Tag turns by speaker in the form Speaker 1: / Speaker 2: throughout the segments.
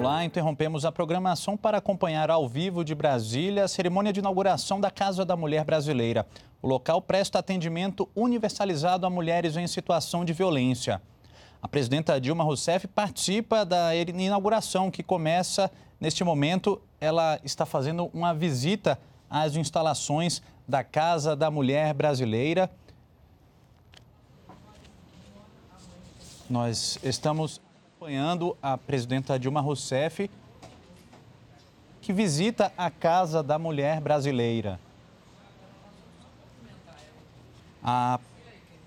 Speaker 1: Olá, lá, interrompemos a programação para acompanhar ao vivo de Brasília a cerimônia de inauguração da Casa da Mulher Brasileira. O local presta atendimento universalizado a mulheres em situação de violência. A presidenta Dilma Rousseff participa da inauguração, que começa neste momento. Ela está fazendo uma visita às instalações da Casa da Mulher Brasileira. Nós estamos acompanhando a presidenta Dilma Rousseff, que visita a Casa da Mulher Brasileira. A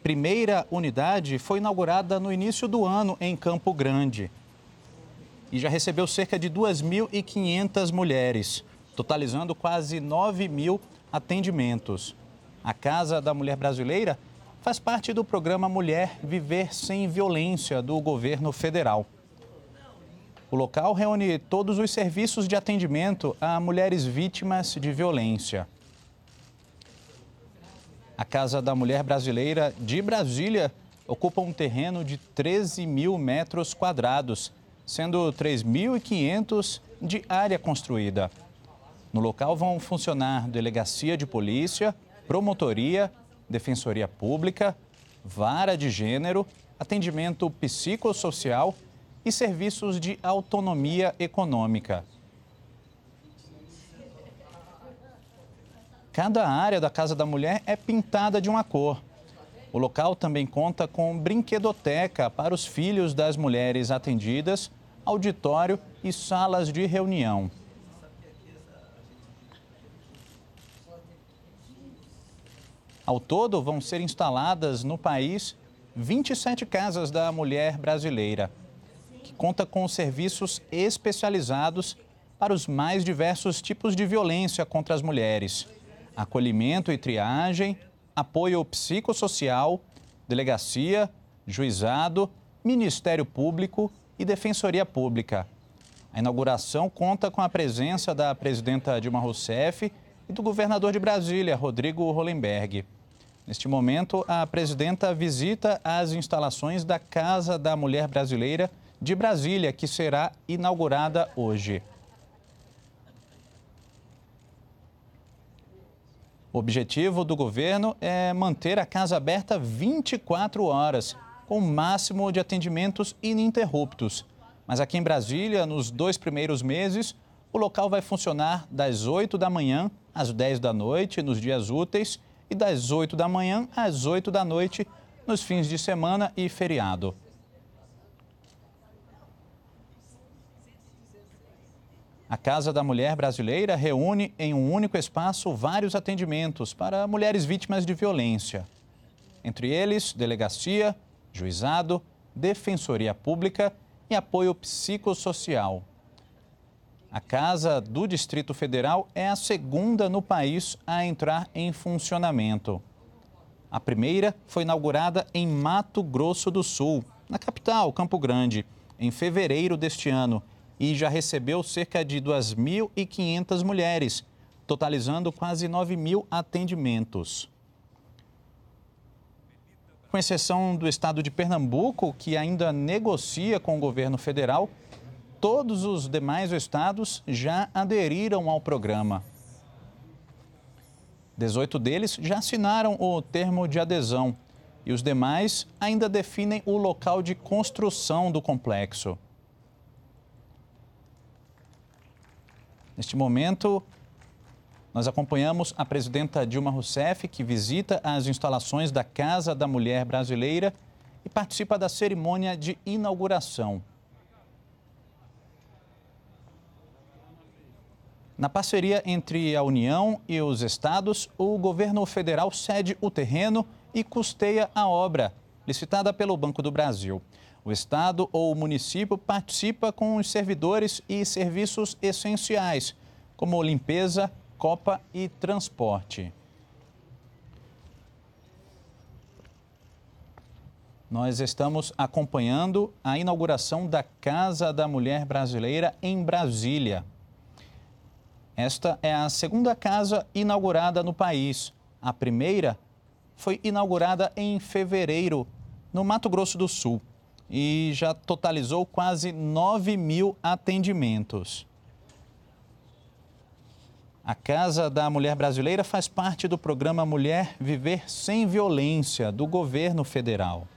Speaker 1: primeira unidade foi inaugurada no início do ano em Campo Grande e já recebeu cerca de 2.500 mulheres, totalizando quase 9 mil atendimentos. A Casa da Mulher Brasileira faz parte do programa Mulher Viver Sem Violência do governo federal. O local reúne todos os serviços de atendimento a mulheres vítimas de violência. A Casa da Mulher Brasileira de Brasília ocupa um terreno de 13 mil metros quadrados, sendo 3.500 de área construída. No local vão funcionar delegacia de polícia, promotoria defensoria pública, vara de gênero, atendimento psicossocial e serviços de autonomia econômica. Cada área da Casa da Mulher é pintada de uma cor. O local também conta com brinquedoteca para os filhos das mulheres atendidas, auditório e salas de reunião. Ao todo, vão ser instaladas no país 27 casas da mulher brasileira, que conta com serviços especializados para os mais diversos tipos de violência contra as mulheres: acolhimento e triagem, apoio psicossocial, delegacia, juizado, Ministério Público e Defensoria Pública. A inauguração conta com a presença da presidenta Dilma Rousseff e do governador de Brasília, Rodrigo Hollenberg. Neste momento, a presidenta visita as instalações da Casa da Mulher Brasileira de Brasília, que será inaugurada hoje. O objetivo do governo é manter a casa aberta 24 horas, com o máximo de atendimentos ininterruptos. Mas aqui em Brasília, nos dois primeiros meses, o local vai funcionar das 8 da manhã às 10 da noite, nos dias úteis e das 8 da manhã às 8 da noite, nos fins de semana e feriado. A Casa da Mulher Brasileira reúne em um único espaço vários atendimentos para mulheres vítimas de violência. Entre eles, delegacia, juizado, defensoria pública e apoio psicossocial. A Casa do Distrito Federal é a segunda no país a entrar em funcionamento. A primeira foi inaugurada em Mato Grosso do Sul, na capital, Campo Grande, em fevereiro deste ano e já recebeu cerca de 2.500 mulheres, totalizando quase 9 mil atendimentos. Com exceção do estado de Pernambuco, que ainda negocia com o governo federal todos os demais estados já aderiram ao programa. 18 deles já assinaram o termo de adesão e os demais ainda definem o local de construção do complexo. Neste momento, nós acompanhamos a presidenta Dilma Rousseff, que visita as instalações da Casa da Mulher Brasileira e participa da cerimônia de inauguração. Na parceria entre a União e os estados, o governo federal cede o terreno e custeia a obra, licitada pelo Banco do Brasil. O estado ou o município participa com os servidores e serviços essenciais, como limpeza, copa e transporte. Nós estamos acompanhando a inauguração da Casa da Mulher Brasileira em Brasília. Esta é a segunda casa inaugurada no país. A primeira foi inaugurada em fevereiro, no Mato Grosso do Sul, e já totalizou quase 9 mil atendimentos. A Casa da Mulher Brasileira faz parte do programa Mulher Viver Sem Violência do governo federal.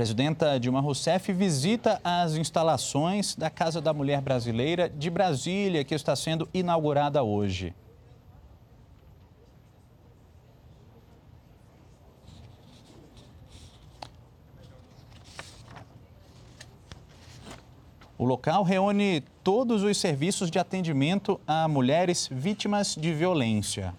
Speaker 1: Presidenta Dilma Rousseff visita as instalações da Casa da Mulher Brasileira de Brasília, que está sendo inaugurada hoje. O local reúne todos os serviços de atendimento a mulheres vítimas de violência.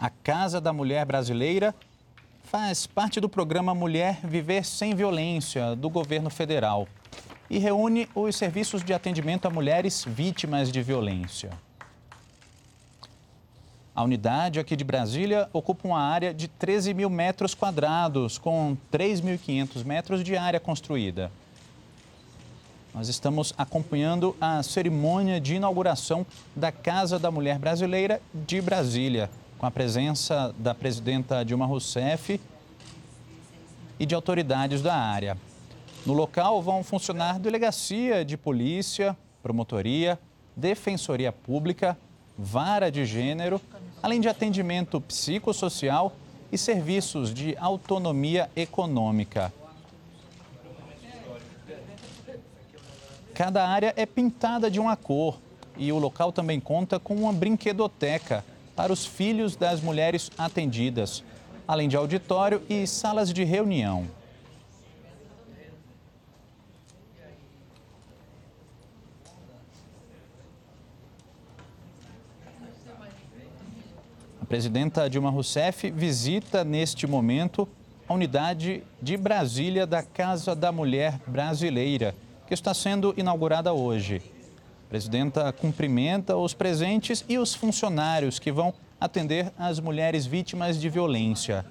Speaker 1: A Casa da Mulher Brasileira faz parte do programa Mulher Viver Sem Violência do governo federal e reúne os serviços de atendimento a mulheres vítimas de violência. A unidade aqui de Brasília ocupa uma área de 13 mil metros quadrados, com 3.500 metros de área construída. Nós estamos acompanhando a cerimônia de inauguração da Casa da Mulher Brasileira de Brasília com a presença da presidenta Dilma Rousseff e de autoridades da área. No local vão funcionar delegacia de polícia, promotoria, defensoria pública, vara de gênero, além de atendimento psicossocial e serviços de autonomia econômica. Cada área é pintada de uma cor e o local também conta com uma brinquedoteca para os filhos das mulheres atendidas, além de auditório e salas de reunião. A presidenta Dilma Rousseff visita neste momento a unidade de Brasília da Casa da Mulher Brasileira, que está sendo inaugurada hoje presidenta cumprimenta os presentes e os funcionários que vão atender as mulheres vítimas de violência.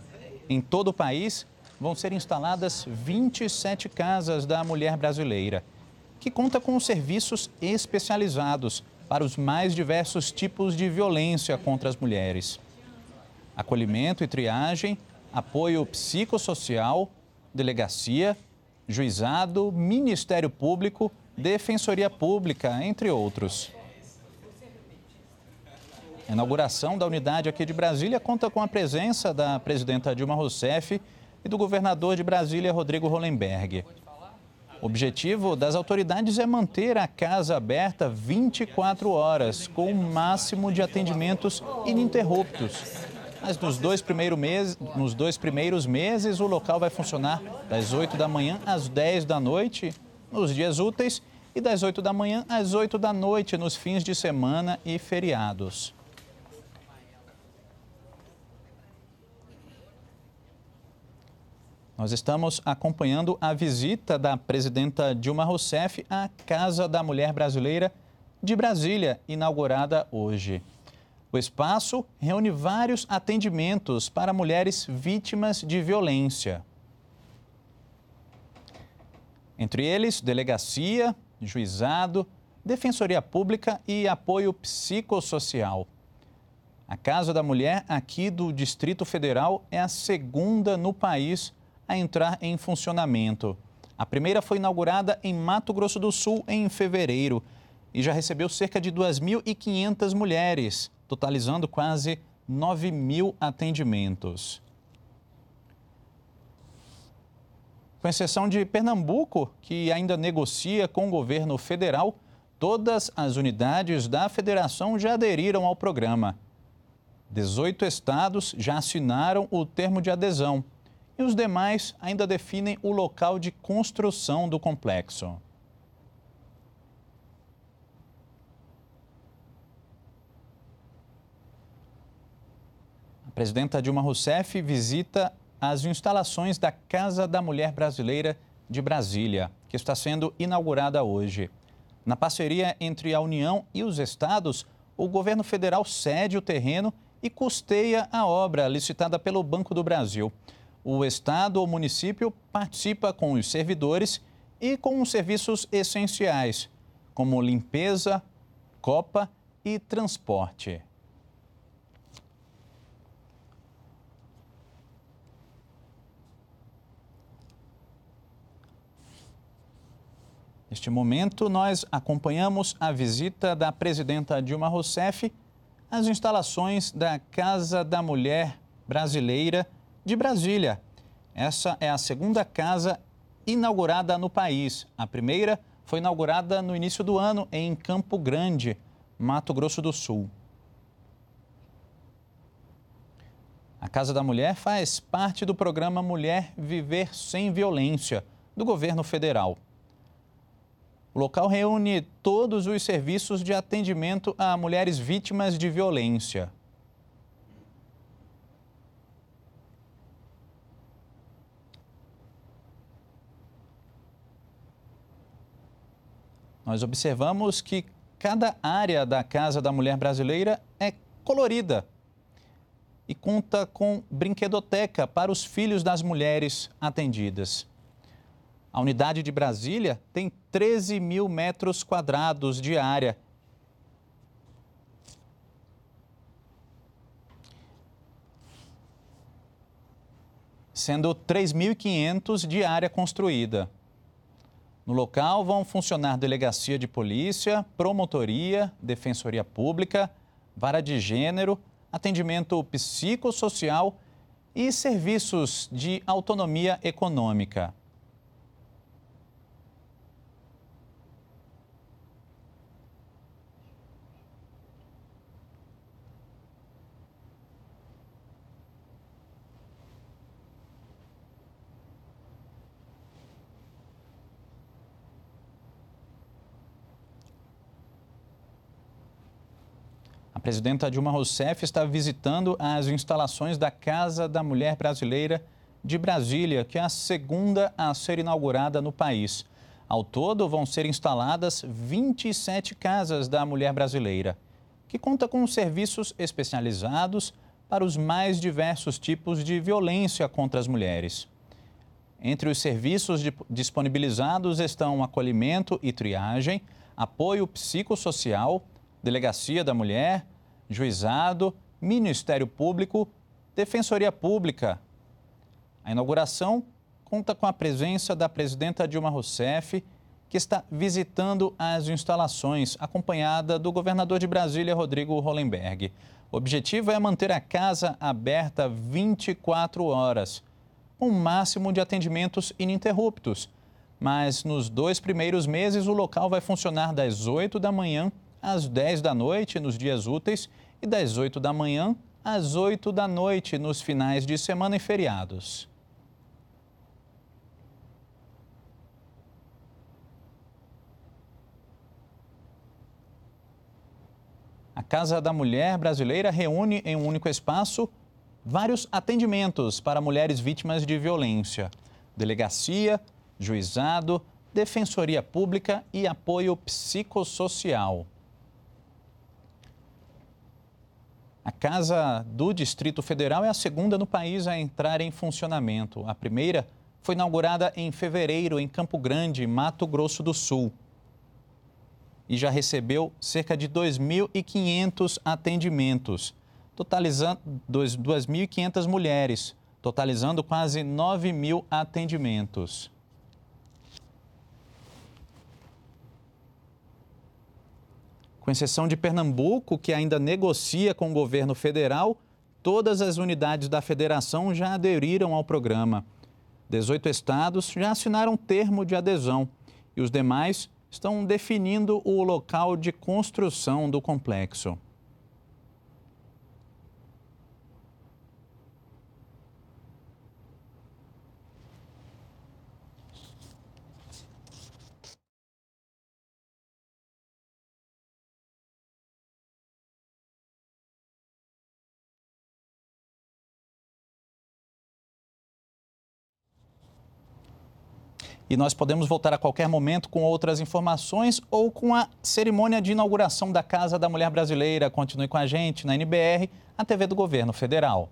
Speaker 1: Em todo o país, vão ser instaladas 27 casas da mulher brasileira, que conta com serviços especializados para os mais diversos tipos de violência contra as mulheres. Acolhimento e triagem, apoio psicossocial, delegacia, juizado, Ministério Público Defensoria Pública, entre outros. A inauguração da unidade aqui de Brasília conta com a presença da presidenta Dilma Rousseff e do governador de Brasília, Rodrigo Hollenberg. O objetivo das autoridades é manter a casa aberta 24 horas, com o um máximo de atendimentos ininterruptos. Mas nos dois, meses, nos dois primeiros meses, o local vai funcionar das 8 da manhã às 10 da noite nos dias úteis e das 8 da manhã às 8 da noite nos fins de semana e feriados. Nós estamos acompanhando a visita da presidenta Dilma Rousseff à Casa da Mulher Brasileira de Brasília, inaugurada hoje. O espaço reúne vários atendimentos para mulheres vítimas de violência. Entre eles, delegacia, juizado, defensoria pública e apoio psicossocial. A Casa da Mulher, aqui do Distrito Federal, é a segunda no país a entrar em funcionamento. A primeira foi inaugurada em Mato Grosso do Sul em fevereiro e já recebeu cerca de 2.500 mulheres, totalizando quase 9 mil atendimentos. Com exceção de Pernambuco, que ainda negocia com o governo federal, todas as unidades da federação já aderiram ao programa. 18 estados já assinaram o termo de adesão e os demais ainda definem o local de construção do complexo. A presidenta Dilma Rousseff visita as instalações da Casa da Mulher Brasileira de Brasília, que está sendo inaugurada hoje. Na parceria entre a União e os estados, o governo federal cede o terreno e custeia a obra licitada pelo Banco do Brasil. O estado ou município participa com os servidores e com os serviços essenciais, como limpeza, copa e transporte. Neste momento, nós acompanhamos a visita da presidenta Dilma Rousseff às instalações da Casa da Mulher Brasileira de Brasília. Essa é a segunda casa inaugurada no país. A primeira foi inaugurada no início do ano em Campo Grande, Mato Grosso do Sul. A Casa da Mulher faz parte do programa Mulher Viver Sem Violência, do governo federal. O local reúne todos os serviços de atendimento a mulheres vítimas de violência. Nós observamos que cada área da Casa da Mulher Brasileira é colorida e conta com brinquedoteca para os filhos das mulheres atendidas. A unidade de Brasília tem 13 mil metros quadrados de área. Sendo 3.500 de área construída. No local vão funcionar delegacia de polícia, promotoria, defensoria pública, vara de gênero, atendimento psicossocial e serviços de autonomia econômica. presidenta Dilma Rousseff está visitando as instalações da Casa da Mulher Brasileira de Brasília, que é a segunda a ser inaugurada no país. Ao todo, vão ser instaladas 27 casas da mulher brasileira, que conta com serviços especializados para os mais diversos tipos de violência contra as mulheres. Entre os serviços disponibilizados estão acolhimento e triagem, apoio psicossocial, delegacia da mulher, juizado, Ministério Público, Defensoria Pública. A inauguração conta com a presença da presidenta Dilma Rousseff, que está visitando as instalações, acompanhada do governador de Brasília, Rodrigo Hollenberg. O objetivo é manter a casa aberta 24 horas, com o máximo de atendimentos ininterruptos. Mas nos dois primeiros meses, o local vai funcionar das 8 da manhã às 10 da noite nos dias úteis e das 8 da manhã às 8 da noite nos finais de semana e feriados. A Casa da Mulher Brasileira reúne em um único espaço vários atendimentos para mulheres vítimas de violência: delegacia, juizado, defensoria pública e apoio psicossocial. A Casa do Distrito Federal é a segunda no país a entrar em funcionamento. A primeira foi inaugurada em fevereiro em Campo Grande, Mato Grosso do Sul. E já recebeu cerca de 2.500 atendimentos, totalizando 2.500 mulheres, totalizando quase 9 mil atendimentos. Com exceção de Pernambuco, que ainda negocia com o governo federal, todas as unidades da federação já aderiram ao programa. 18 estados já assinaram termo de adesão e os demais estão definindo o local de construção do complexo. E nós podemos voltar a qualquer momento com outras informações ou com a cerimônia de inauguração da Casa da Mulher Brasileira. Continue com a gente na NBR, a TV do Governo Federal.